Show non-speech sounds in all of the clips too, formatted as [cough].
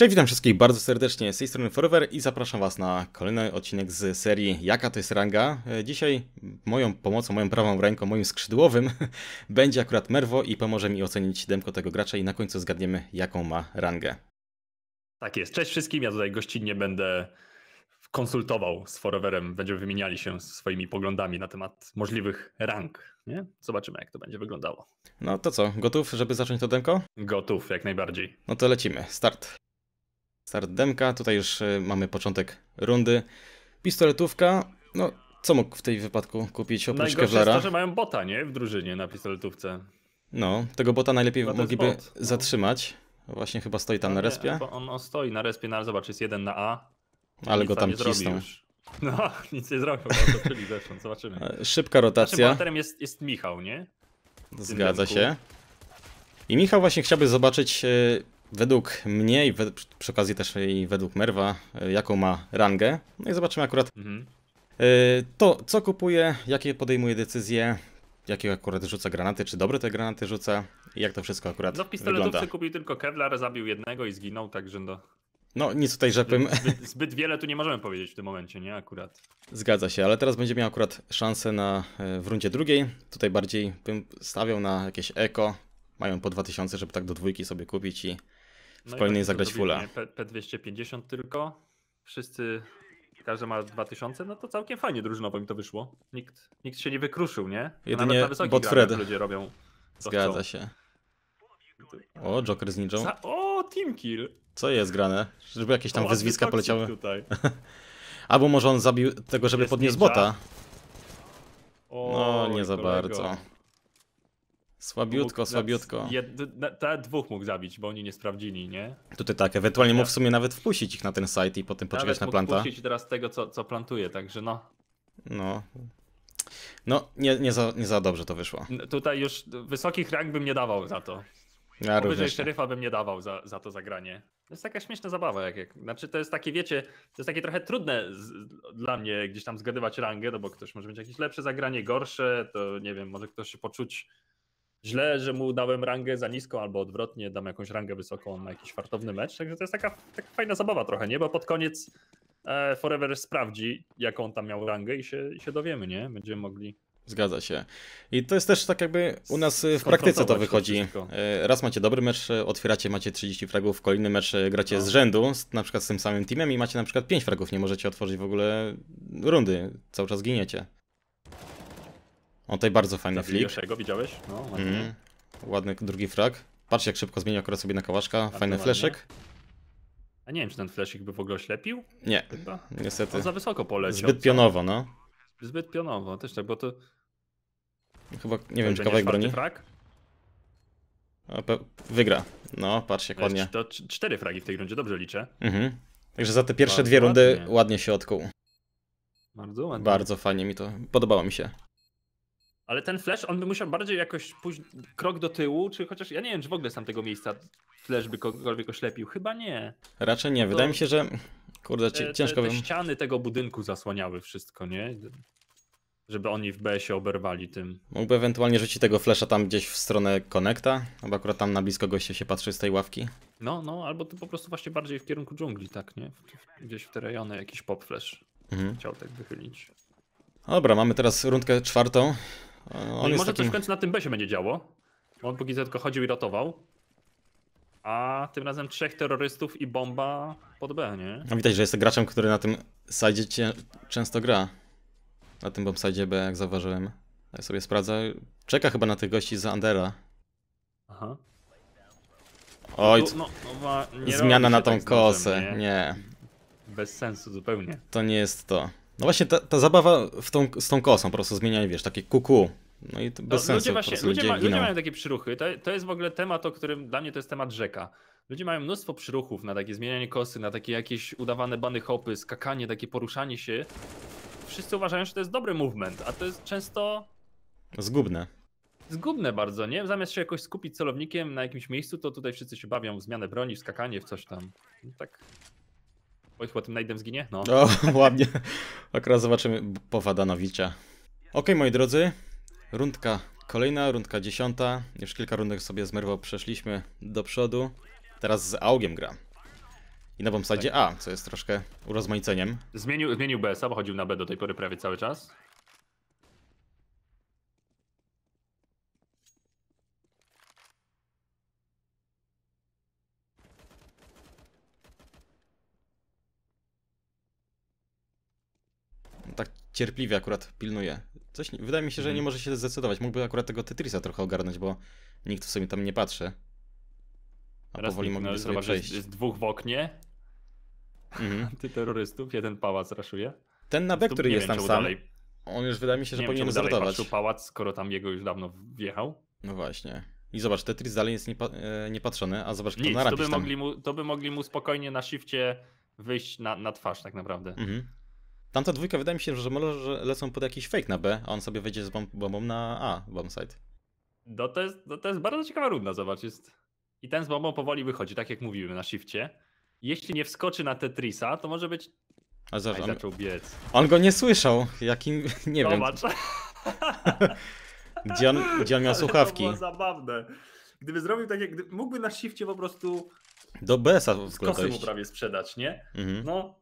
Cześć, witam wszystkich bardzo serdecznie z tej strony Forever i zapraszam Was na kolejny odcinek z serii Jaka to jest ranga? E, dzisiaj moją pomocą, moją prawą ręką, moim skrzydłowym [laughs] będzie akurat Merwo i pomoże mi ocenić demko tego gracza i na końcu zgadniemy jaką ma rangę. Tak jest, cześć wszystkim, ja tutaj gościnnie będę konsultował z Foreverem, będziemy wymieniali się swoimi poglądami na temat możliwych rank. Nie? Zobaczymy, jak to będzie wyglądało. No to co, gotów, żeby zacząć to demko? Gotów, jak najbardziej. No to lecimy, start. Start Demka, tutaj już y, mamy początek rundy. Pistoletówka, no co mógł w tej wypadku kupić oprócz Najgorsze Kevlara? Najgorsze że mają bota, nie? W drużynie na pistoletówce. No, tego bota najlepiej Bo no mogliby bot. No. zatrzymać. Właśnie chyba stoi tam no, na respie. Nie, on, on, stoi na respie, no ale zobacz, jest jeden na A. Ale go tam, tam cisną. [laughs] No, nic nie zrobił, czyli zresztą, zobaczymy. Szybka rotacja. Naszym bohaterem jest, jest Michał, nie? Zgadza się. I Michał właśnie chciałby zobaczyć y, według mnie i we, przy okazji też i według Merwa, e, jaką ma rangę. No i zobaczymy akurat mhm. E, to, co kupuje, jakie podejmuje decyzje, jakie akurat rzuca granaty, czy dobre te granaty rzuca i jak to wszystko akurat No w pistoletówce kupił tylko Kevlar, zabił jednego i zginął, także do... No. no nic tutaj rzepym. Zbyt, zbyt wiele tu nie możemy powiedzieć w tym momencie, nie akurat. Zgadza się, ale teraz będzie miał akurat szansę na, e, w rundzie drugiej. Tutaj bardziej bym stawiał na jakieś eko. Mają po 2000, żeby tak do dwójki sobie kupić i no Spokojnie zagrać fula. P250 tylko. Wszyscy, każdy ma 2000, no to całkiem fajnie drużynowo im to wyszło. Nikt, nikt się nie wykruszył, nie? Jedynie na Botfred. ludzie robią Zgadza chcą. się. O, Joker z ninją. O, team kill. Co jest grane? Żeby jakieś tam o, wyzwiska poleciały. Tutaj. [laughs] Albo może on zabił tego, żeby jest podniósł ninja. bota. O, no, nie za bardzo. Słabiutko, mógł, słabiutko. Jed, dwóch mógł zabić, bo oni nie sprawdzili, nie? Tutaj tak, ewentualnie mógł w tak. sumie nawet wpuścić ich na ten site i potem poczekać na planta. nawet wpuścić teraz tego, co, co plantuje, także no. No. No, nie, nie, za, nie za dobrze to wyszło. Tutaj już wysokich rank bym nie dawał za to. Ja również. szeryfa bym nie dawał za, za to zagranie. To jest taka śmieszna zabawa. Jak, jak, znaczy, to jest takie, wiecie, to jest takie trochę trudne z, dla mnie gdzieś tam zgadywać rangę, no bo ktoś może mieć jakieś lepsze zagranie, gorsze, to nie wiem, może ktoś się poczuć źle, że mu dałem rangę za niską, albo odwrotnie, dam jakąś rangę wysoką, na jakiś fartowny mecz. Także to jest taka, taka fajna zabawa trochę, nie? Bo pod koniec e, Forever sprawdzi, jaką tam miał rangę i się, i się dowiemy, nie? Będziemy mogli Zgadza się. I to jest też tak jakby u nas w praktyce to wychodzi. E, raz macie dobry mecz, otwieracie, macie 30 fragów, kolejny mecz e, gracie no. z rzędu, na przykład z tym samym teamem i macie na przykład 5 fragów, nie możecie otworzyć w ogóle rundy, cały czas giniecie. On tutaj bardzo fajny flip. Jego, widziałeś? No, Mm, ładny drugi frag. Patrz jak szybko zmienia akurat sobie na kałaszka. Bardzo fajny fleszek. A nie wiem, czy ten fleszek by w ogóle ślepił? Nie, Chyba. niestety. On za wysoko poleciał. Zbyt pionowo, no. Zbyt pionowo, też tak, bo to... Chyba, nie to wiem, czy kawałek broni. Frag? Wygra. No, patrz jak ładnie. To cztery fragi w tej rundzie, dobrze liczę. Mhm. Także za te pierwsze Bardzo dwie rundy ładnie. ładnie się odkuł. Bardzo ładnie. Bardzo fajnie mi to, podobało mi się. Ale ten flash, on by musiał bardziej jakoś pójść krok do tyłu, czy chociaż ja nie wiem, czy w ogóle z tamtego miejsca flash by kogokolwiek oślepił. Chyba nie. Raczej nie. No to Wydaje mi się, że. Kurde, te, ciężko te, te ściany tego budynku zasłaniały wszystko, nie? Żeby oni w B się oberwali tym. Mógłby ewentualnie rzucić tego flasha tam gdzieś w stronę konekta, albo akurat tam na blisko goście się patrzy z tej ławki. No, no, albo to po prostu właśnie bardziej w kierunku dżungli, tak, nie? Gdzieś w te rejony jakiś pop flash. Mhm. Chciał tak wychylić. Dobra, mamy teraz rundkę czwartą. No, no i może takim... coś w końcu na tym B się będzie działo. Bo on póki co tylko chodził i ratował. A tym razem trzech terrorystów i bomba pod B, nie? No widać, że jest graczem, który na tym sajdzie cię... często gra. Na tym bombsajdzie B, jak zauważyłem. Tak sobie sprawdza. Czeka chyba na tych gości z Andera. Aha. Oj, no, no, no zmiana na tą tak kosę, nie. nie. Bez sensu zupełnie. To nie jest to. No właśnie ta, ta zabawa w tą, z tą kosą po prostu zmienia, wiesz, takie kuku. No i to no, bez no, sensu. Ludzie, właśnie, ludzie, ma, ludzie, mają takie przyruchy. To, to jest w ogóle temat, o którym dla mnie to jest temat rzeka. Ludzie mają mnóstwo przyruchów na takie zmienianie kosy, na takie jakieś udawane bany hopy, skakanie, takie poruszanie się. Wszyscy uważają, że to jest dobry movement, a to jest często... Zgubne. Zgubne bardzo, nie? Zamiast się jakoś skupić celownikiem na jakimś miejscu, to tutaj wszyscy się bawią w zmianę broni, w skakanie, w coś tam. No tak Oj, chyba tym najdem zginie? No. O, [laughs] ładnie. Akurat zobaczymy Powadanowicza. Okej, okay, moi drodzy. Rundka kolejna, rundka dziesiąta. Już kilka rundek sobie z przeszliśmy do przodu. Teraz z Augiem gra. I na bombsadzie tak. A, co jest troszkę urozmaiceniem. Zmienił, zmienił BS-a, bo chodził na B do tej pory prawie cały czas. cierpliwie akurat pilnuje. Coś, wydaje mi się, że nie mhm. może się zdecydować. Mógłby akurat tego Tetrisa trochę ogarnąć, bo nikt w sobie tam nie patrzy. A Teraz powoli mogliby no, sobie zobacz, przejść. Jest, jest dwóch w oknie. Mhm. [laughs] Antyterrorystów, jeden pałac raszuje. Ten na B, który jest wiem, tam sam, dalej. on już wydaje mi się, że powinien wiem, dalej pałac, skoro tam jego już dawno wjechał. No właśnie. I zobacz, Tetris dalej jest niepa e, niepatrzony, a zobacz, kto Nic, na to by, mogli mu, to by mogli mu spokojnie na shifcie wyjść na, na twarz tak naprawdę. Mhm. Tamta dwójka wydaje mi się, że może lecą pod jakiś fake na B, a on sobie wejdzie z bomb bombą na A, bombsite. No to jest, no to jest bardzo ciekawa runda, zobacz. Jest... I ten z bombą powoli wychodzi, tak jak mówiłem, na shifcie. Jeśli nie wskoczy na Tetrisa, to może być... A zaraz, on... zaczął biec. On go nie słyszał, jakim... [laughs] nie zobacz. wiem. [laughs] gdzie, on, gdzie on miał słuchawki. To było zabawne. Gdyby zrobił tak, jak mógłby na shifcie po prostu... Do BS-a w ogóle mu prawie sprzedać, nie? Mhm. No,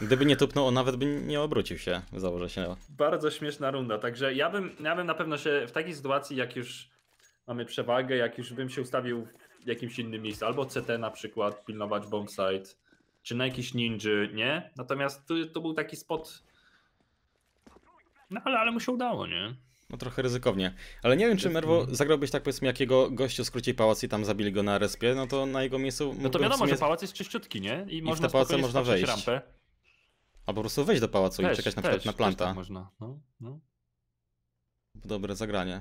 Gdyby nie tupnął, on nawet by nie obrócił się, założę się. Bardzo śmieszna runda, także ja bym, ja bym na pewno się w takiej sytuacji, jak już mamy przewagę, jak już bym się ustawił w jakimś innym miejscu, albo CT na przykład, pilnować bombsite, czy na jakiś ninja, nie? Natomiast to, to był taki spot, no ale, ale mu się udało, nie? No trochę ryzykownie. Ale nie wiem, czy Merwo zagrałbyś tak powiedzmy jakiego gościa króciej pałac i tam zabili go na respie, no to na jego miejscu... No to wiadomo, sumie... że pałac jest czyściutki, nie? I, I w te pałace można wejść. Rampę. Albo po prostu wejść do pałacu też, i czekać na przykład na planta. Tak można, no, no. Dobre zagranie.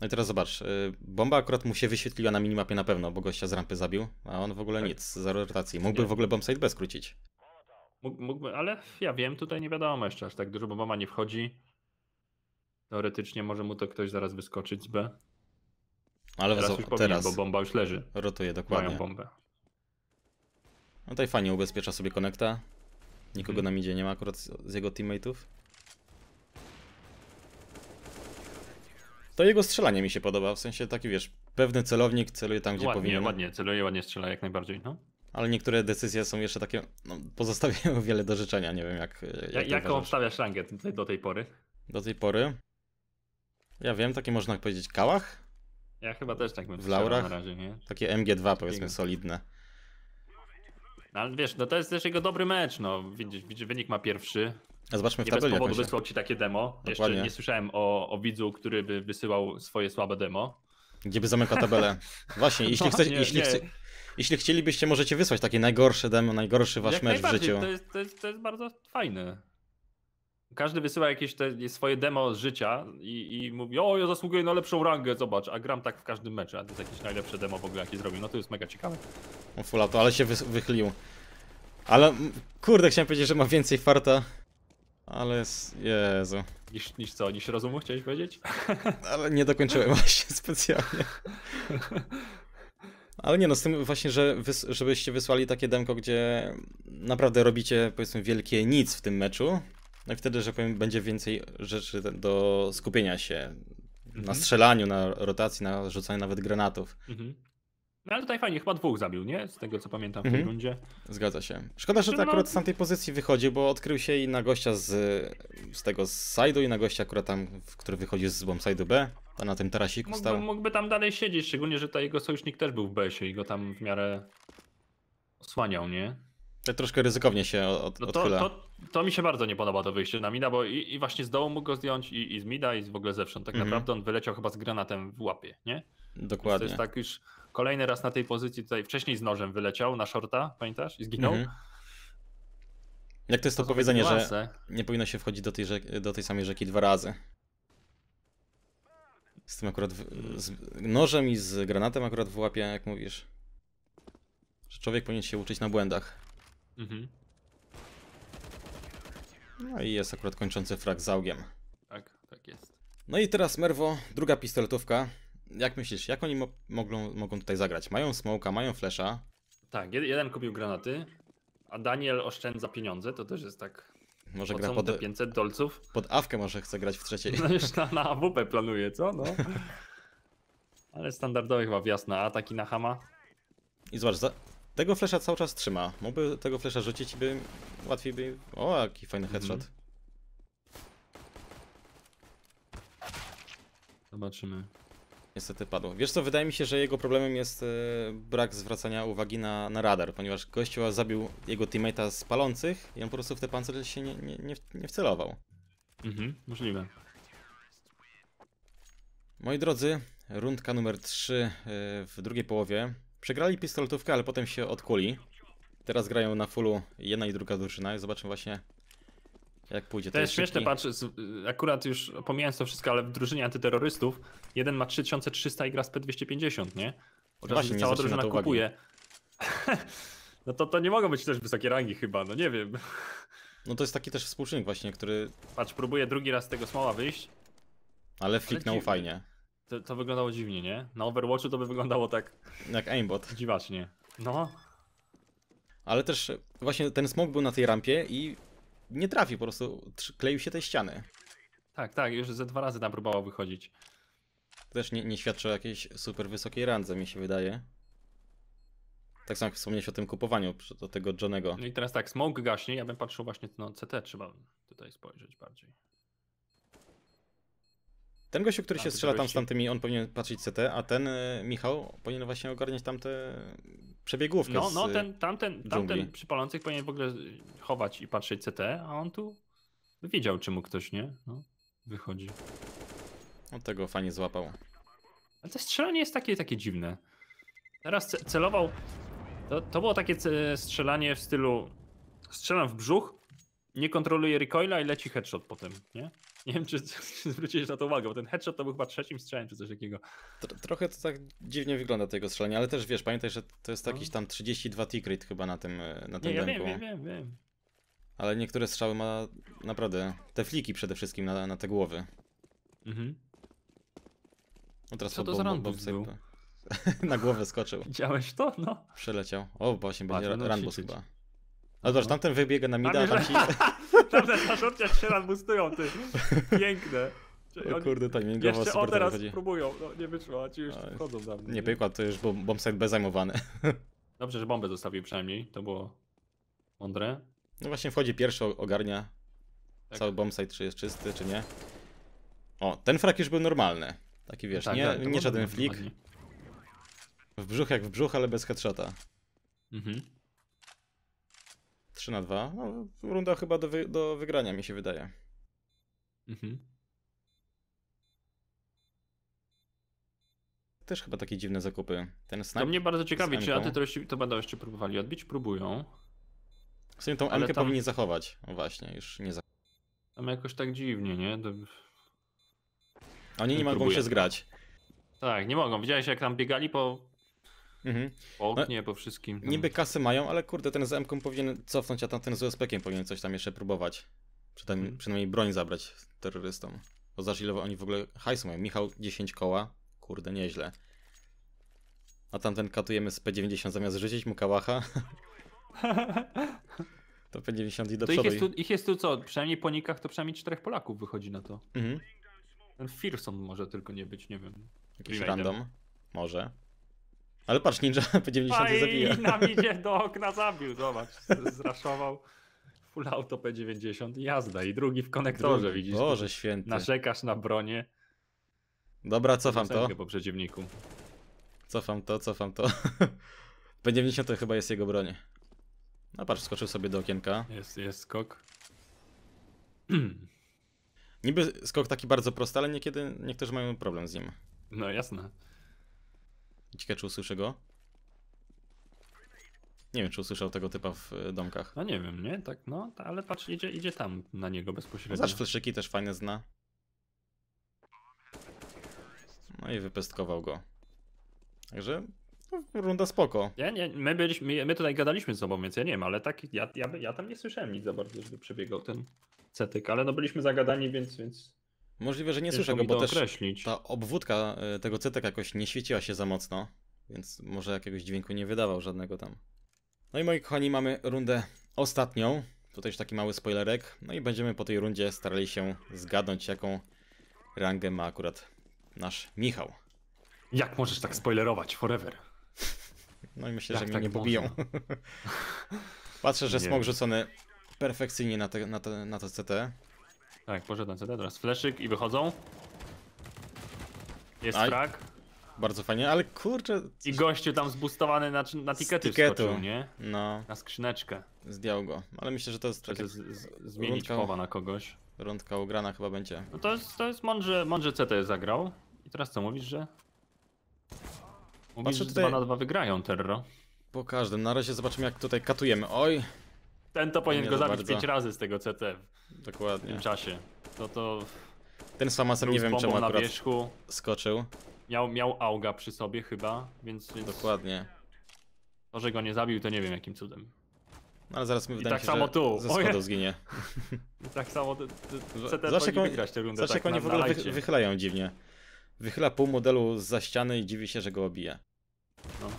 No i teraz zobacz, y, bomba akurat mu się wyświetliła na minimapie na pewno, bo gościa z rampy zabił, a on w ogóle tak. nic, zero rotacji. Znaczy mógłby nie. w ogóle bombsite B skrócić. Mógłby, ale ja wiem, tutaj nie wiadomo jeszcze aż tak dużo, bo mama nie wchodzi. Teoretycznie może mu to ktoś zaraz wyskoczyć z B. Ale teraz, już teraz bo bomba już leży. Rotuje, dokładnie. Mają bombę. No tutaj fajnie ubezpiecza sobie konekta. Nikogo mhm. na midzie nie ma akurat z jego teammateów. To jego strzelanie mi się podoba, w sensie taki wiesz, pewny celownik celuje tam, gdzie ładnie, powinien. Ładnie, celuje, ładnie strzela jak najbardziej, no. Ale niektóre decyzje są jeszcze takie, no, pozostawiają [laughs] wiele do życzenia, nie wiem jak... jak ja, jaką wstawiasz rangę do tej pory? Do tej pory? Ja wiem, takie można powiedzieć kałach? Ja chyba też tak bym W laurach? Na razie, nie? Takie MG2 powiedzmy solidne. No, ale wiesz, no to jest też jego dobry mecz, no. Widzisz, widzisz wynik ma pierwszy. A zobaczmy w tabeli. Nie bez powodu wysłał ci takie demo. Dokładnie. Jeszcze nie słyszałem o, o widzu, który by wysyłał swoje słabe demo. Gdzie by zamykał tabelę. [laughs] Właśnie, jeśli, no, nie, jeśli, nie. Chce, jeśli chcielibyście, możecie wysłać takie najgorsze demo, najgorszy wasz Jak mecz w życiu. To jest, to, jest, to jest bardzo fajne każdy wysyła jakieś te swoje demo z życia i, i, mówi, o ja zasługuję na lepszą rangę, zobacz, a gram tak w każdym meczu, a to jest jakieś najlepsze demo w ogóle jakie zrobił, no to jest mega ciekawe. O no fula, to ale się wy wychylił. Ale kurde, chciałem powiedzieć, że ma więcej farta, ale jest, Jezu. Niż, niż co, niż rozumu chciałeś powiedzieć? [laughs] Ale nie dokończyłem [laughs] właśnie specjalnie. Ale nie no, z tym właśnie, że wys żebyście wysłali takie demko, gdzie naprawdę robicie powiedzmy wielkie nic w tym meczu, no i wtedy, że powiem, będzie więcej rzeczy do skupienia się mhm. na strzelaniu, na rotacji, na rzucaniu nawet granatów. Mhm. No ale tutaj fajnie, chyba dwóch zabił, nie? Z tego co pamiętam w tej mhm. rundzie. Zgadza się. Szkoda, że to no, no. akurat z tamtej pozycji wychodzi, bo odkrył się i na gościa z, z tego z side'u i na gościa akurat tam, który wychodzi z bomb side'u B, a na tym tarasiku mógłby, stał. Mógłby tam dalej siedzieć, szczególnie, że ta jego sojusznik też był w B-sie i go tam w miarę osłaniał, nie? Ja troszkę ryzykownie się od, no to, to, to, mi się bardzo nie podoba to wyjście na mida, bo i, i właśnie z dołu mógł go zdjąć i, i z mida i w ogóle zewsząd. Tak mhm. naprawdę on wyleciał chyba z granatem w łapie, nie? Dokładnie. Więc to jest tak już kolejny raz na tej pozycji tutaj. Wcześniej z nożem wyleciał na shorta, pamiętasz? I zginął. Mhm. Jak to jest to, to powiedzenie, że nie powinno się wchodzić do tej, do tej samej rzeki dwa razy. Z tym akurat w, z nożem i z granatem akurat w łapie, jak mówisz. Że człowiek powinien się uczyć na błędach. Mhm. No i jest akurat kończący frag z augiem. Tak, tak jest. No i teraz Merwo, druga pistoletówka. Jak myślisz, jak oni mo mogą, mogą tutaj zagrać? Mają smoka, mają flesza. Tak, jed jeden kupił granaty, a Daniel oszczędza pieniądze, to też jest tak. Może gra pod 500 dolców. Pod awkę może chce grać w trzeciej. No już na, na AWP planuje, co? No. [laughs] Ale standardowy chyba wjazd na ataki na Hama. I zobacz, za tego flesza cały czas trzyma. Mógłby tego flesza rzucić i by łatwiej by... O, jaki fajny mhm. headshot. Mhm. Zobaczymy. Niestety padł. Wiesz co, wydaje mi się, że jego problemem jest e, brak zwracania uwagi na, na radar, ponieważ gościu zabił jego teammate'a z palących i on po prostu w te pancerze się nie, nie, nie, nie wcelował. Mhm, możliwe. Moi drodzy, rundka numer 3 e, w drugiej połowie. Przegrali pistoletówkę, ale potem się odkuli. Teraz grają na fullu jedna i druga drużyna i zobaczymy właśnie jak pójdzie. To jest śmieszne, patrz, y, akurat już pomijając to wszystko, ale w drużynie antyterrorystów jeden ma 3300 i gra z P250, nie? Oczywiście no cała drużyna kupuje. [laughs] no to, to nie mogą być też wysokie rangi chyba, no nie wiem. No to jest taki też współczynnik właśnie, który... Patrz, próbuje drugi raz z tego smoła wyjść. Ale fliknął ale fajnie to, to wyglądało dziwnie, nie? Na Overwatchu to by wyglądało tak Jak aimbot. dziwacznie. No, Ale też właśnie ten smog był na tej rampie i nie trafił, po prostu kleił się tej ściany. tak, tak, już ze dwa razy tam próbował wychodzić. To też nie, nie świadczy o jakiejś super wysokiej randze, mi się wydaje. Tak samo jak wspomniałeś o tym kupowaniu do tego Johnego. No i teraz tak, smoke gaśnie, ja bym patrzył właśnie, no CT trzeba tutaj spojrzeć bardziej. Ten gościu, który się strzela tam z tamtymi, on powinien patrzeć CT, a ten y, Michał powinien właśnie ogarniać tamte przebiegówkę No, no, ten, tamten, tamten przypalących powinien w ogóle chować i patrzeć CT, a on tu wiedział, czemu ktoś, nie? No, wychodzi. On tego fajnie złapał. Ale to strzelanie jest takie, takie dziwne. Teraz celował. To, to było takie strzelanie w stylu strzelam w brzuch, nie kontroluję recoila i leci headshot potem, nie? Nie wiem, czy, czy zwróciłeś na to uwagę, bo ten headshot to był chyba trzecim strzałem, czy coś takiego. trochę to tak dziwnie wygląda tego strzelania, ale też wiesz, pamiętaj, że to jest jakiś no. tam 32 tick chyba na tym e, na tym Nie, ja wiem, wiem, wiem, wiem. Ale niektóre strzały ma naprawdę te fliki przede wszystkim na, na te głowy. Mhm. No teraz Co to za bo, [laughs] Na głowę skoczył. Widziałeś to? No. Przeleciał. O, właśnie będzie Rambus chyba. No dobrze, tamten wybiega na mida, tam ci... Tam na szorcie trzy raz boostują, ty. Piękne. [laughs] O kurde, timingowo Jeszcze super o teraz chodzi. próbują, no nie wyszło, a ci już wchodzą za mnie. Nie, nie przykład, to już bombsite bez zajmowany. [laughs] Dobrze, że bombę zostawił przynajmniej, to było mądre. No właśnie wchodzi pierwszy, ogarnia. Tak. Cały bombsite, czy jest czysty, czy nie. O, ten frak już był normalny. Taki wiesz, no tak, nie, tak, nie żaden flik. W brzuch jak w brzuch, ale bez headshota. Mhm. 3 na 2. No, runda chyba do, wy, do wygrania, mi się wydaje. Mhm. Też chyba takie dziwne zakupy. Ten snap. To mnie bardzo ciekawi, czy ty to, jeszcze, to będą jeszcze próbowali odbić? Próbują. W sumie tą Ale tam... powinni zachować. właśnie, już nie zachować. Tam jakoś tak dziwnie, nie? To... Oni nie, nie mogą się zgrać. Tak, nie mogą. Widziałeś jak tam biegali po Mhm. Połknie no, po wszystkim. Niby mhm. kasy mają, ale kurde, ten z m powinien cofnąć, a tamten z usp powinien coś tam jeszcze próbować. Przynajmniej, mhm. przynajmniej broń zabrać terrorystom. Bo zobacz ile oni w ogóle hajsu mają. Michał 10 koła, kurde, nieźle. A tamten katujemy z P90 zamiast rzucić mu kałacha. [laughs] to P90 i do to przodu. Ich jest, tu, ich jest tu co? Przynajmniej po nikach to przynajmniej czterech Polaków wychodzi na to. Mhm. Ten Firson może tylko nie być, nie wiem. Jakiś random? Może. Ale patrz, ninja [laughs] P90 się zabija. I [laughs] nam idzie do [laughs] okna zabił, zobacz, zraszował. Full auto P90 jazda. I drugi w konektorze, drugi. widzisz. Boże święty. Narzekasz na bronie. Dobra, cofam to. po przeciwniku. Cofam to, cofam to. P90 to chyba jest jego bronie. No patrz, skoczył sobie do okienka. Jest, jest skok. [clears throat] Niby skok taki bardzo prosty, ale niekiedy niektórzy mają problem z nim. No jasne. Ciekawe, czy usłyszę go. Nie wiem, czy usłyszał tego typa w e, domkach. No nie wiem, nie? Tak, no, ale patrz, idzie, idzie tam na niego bezpośrednio. Zasz fleszyki też fajne zna. No i wypestkował go. Także no, runda spoko. Ja, nie, my, byliśmy, my tutaj gadaliśmy z sobą, więc ja nie wiem, ale tak, ja, ja, ja tam nie słyszałem nic za bardzo, żeby przebiegał ten cetyk, ale no byliśmy zagadani, więc, więc Możliwe, że nie słyszę go, bo też ta obwódka e, tego cetek jakoś nie świeciła się za mocno, więc może jakiegoś dźwięku nie wydawał żadnego tam. No i moi kochani, mamy rundę ostatnią. Tutaj już taki mały spoilerek. No i będziemy po tej rundzie starali się zgadnąć, jaką rangę ma akurat nasz Michał. Jak możesz tak spoilerować forever? [laughs] No i myślę, Jak że mnie tak nie pobiją. [laughs] Patrzę, że nie. smog rzucony perfekcyjnie na, te, na, te, na to CT. Tak, poszedł na CD teraz. Fleszyk i wychodzą. Jest Aj. frag. Bardzo fajnie, ale kurczę... I gościu tam zbustowany na, na tikety wskoczył, nie? No. Na skrzyneczkę. Zdjął go, ale myślę, że to jest tak Zmienić rundka, na kogoś. Rundka ugrana chyba będzie. No to jest, to jest mądrze, mądrze CT zagrał. I teraz co, mówisz, że... Mówisz, Patrzę że tutaj... 2 na 2 wygrają, Terro. Po każdym, na razie zobaczymy jak tutaj katujemy. Oj, ten to powinien go zabić 5 razy z tego CT. Dokładnie. W tym czasie. To no to... Ten Samasen nie wiem czemu na wierzchu. skoczył. Miał, miał auga przy sobie chyba, więc, więc... Dokładnie. To, że go nie zabił, to nie wiem jakim cudem. No ale zaraz mi wydaje I tak się, samo że tu. ze schodu zginie. [laughs] I tak samo CT zawsze powinien wygrać tę rundę. Zawsze tak, oni w ogóle wy, wychylają dziwnie. Wychyla pół modelu za ściany i dziwi się, że go obije. No.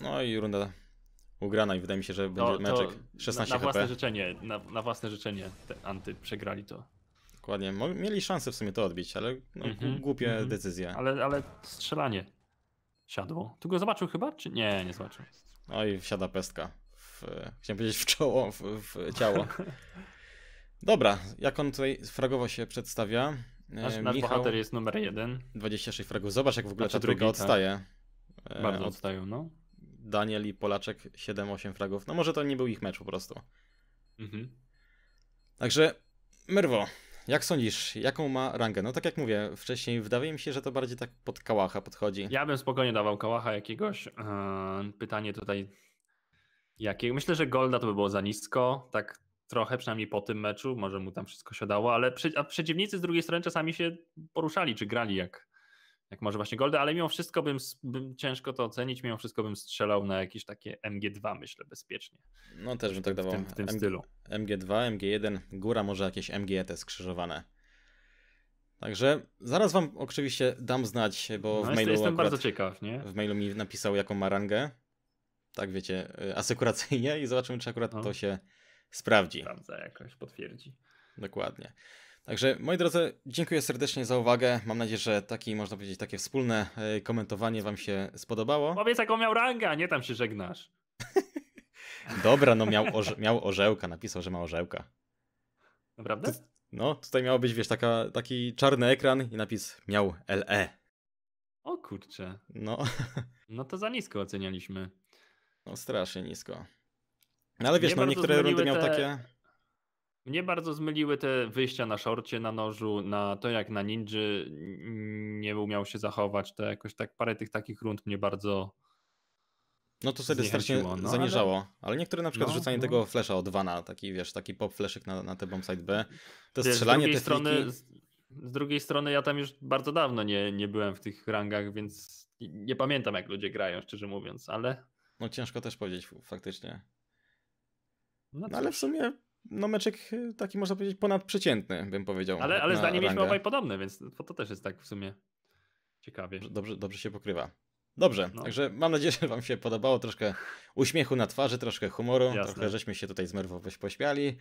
No i runda ugrana i wydaje mi się, że będzie no, meczek 16 na, na własne życzenie, na, na, własne życzenie te Anty przegrali to. Dokładnie. Mieli szansę w sumie to odbić, ale no, mm -hmm, głupie mm -hmm. decyzje. Ale, ale strzelanie siadło. Tu go zobaczył chyba, czy nie? Nie zobaczył. Oj, no wsiada pestka. W, chciałem powiedzieć w czoło, w, w ciało. [laughs] Dobra, jak on tutaj fragowo się przedstawia. E, nasz, nasz Michał, bohater jest numer jeden. 26 fragów. Zobacz, jak w ogóle znaczy ta druga tak. odstaje. E, Bardzo od... odstają, no. Daniel i Polaczek 7-8 fragów. No może to nie był ich mecz po prostu. Mhm. Także Merwo, jak sądzisz, jaką ma rangę? No tak jak mówię wcześniej, wydaje mi się, że to bardziej tak pod kałacha podchodzi. Ja bym spokojnie dawał kałacha jakiegoś. E, pytanie tutaj jakiego? Myślę, że Golda to by było za nisko, tak trochę przynajmniej po tym meczu, może mu tam wszystko się dało, ale przy, a przeciwnicy z drugiej strony czasami się poruszali, czy grali jak jak może właśnie Golda, ale mimo wszystko bym, bym, ciężko to ocenić, mimo wszystko bym strzelał na jakieś takie MG2, myślę, bezpiecznie. No też bym tak dawał. W tym, w tym stylu. MG2, MG1, góra może jakieś MGT e skrzyżowane. Także zaraz wam oczywiście dam znać, bo no, w mailu jestem bardzo ciekaw, nie? W mailu mi napisał jaką marangę. Tak wiecie, y, asekuracyjnie i zobaczymy czy akurat no. to się sprawdzi. Sprawdza jakoś, potwierdzi. Dokładnie. Także moi drodzy, dziękuję serdecznie za uwagę. Mam nadzieję, że taki, można powiedzieć, takie wspólne e, komentowanie wam się spodobało. Powiedz jaką miał rangę, a nie tam się żegnasz. [laughs] Dobra, no miał, orze miał orzełka, napisał, że ma orzełka. Naprawdę? no, tutaj miało być, wiesz, taka, taki czarny ekran i napis miał LE. O kurczę. No. [laughs] No to za nisko ocenialiśmy. No strasznie nisko. No ale wiesz, Mnie no niektóre rundy miał te... takie... Mnie bardzo zmyliły te wyjścia na szorcie, na nożu, na to jak na ninży nie umiał się zachować. To jakoś tak parę tych takich rund mnie bardzo. No to sobie strasznie no, zaniżało. Ale... ale... niektóre na przykład no, rzucanie no. tego flesza od wana, taki wiesz, taki pop fleszek na, na te bombsite B, to strzelanie z te strony, fliki... z, z drugiej strony ja tam już bardzo dawno nie, nie byłem w tych rangach, więc nie pamiętam jak ludzie grają, szczerze mówiąc, ale... No ciężko też powiedzieć faktycznie. No, no, ale w sumie no meczek e, taki można powiedzieć ponadprzeciętny, bym powiedział. Ale, ale zdanie mieliśmy obaj podobne, więc to, to też jest tak w sumie ciekawie. Dobrze, dobrze się pokrywa. Dobrze, no. także mam nadzieję, że Wam się podobało. Troszkę uśmiechu na twarzy, troszkę humoru, Jasne. trochę żeśmy się tutaj z Merwo pośmiali.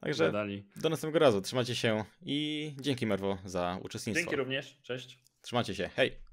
Także Zadali. do następnego razu. Trzymajcie się i dzięki Merwo za uczestnictwo. Dzięki również, cześć. Trzymajcie się, hej.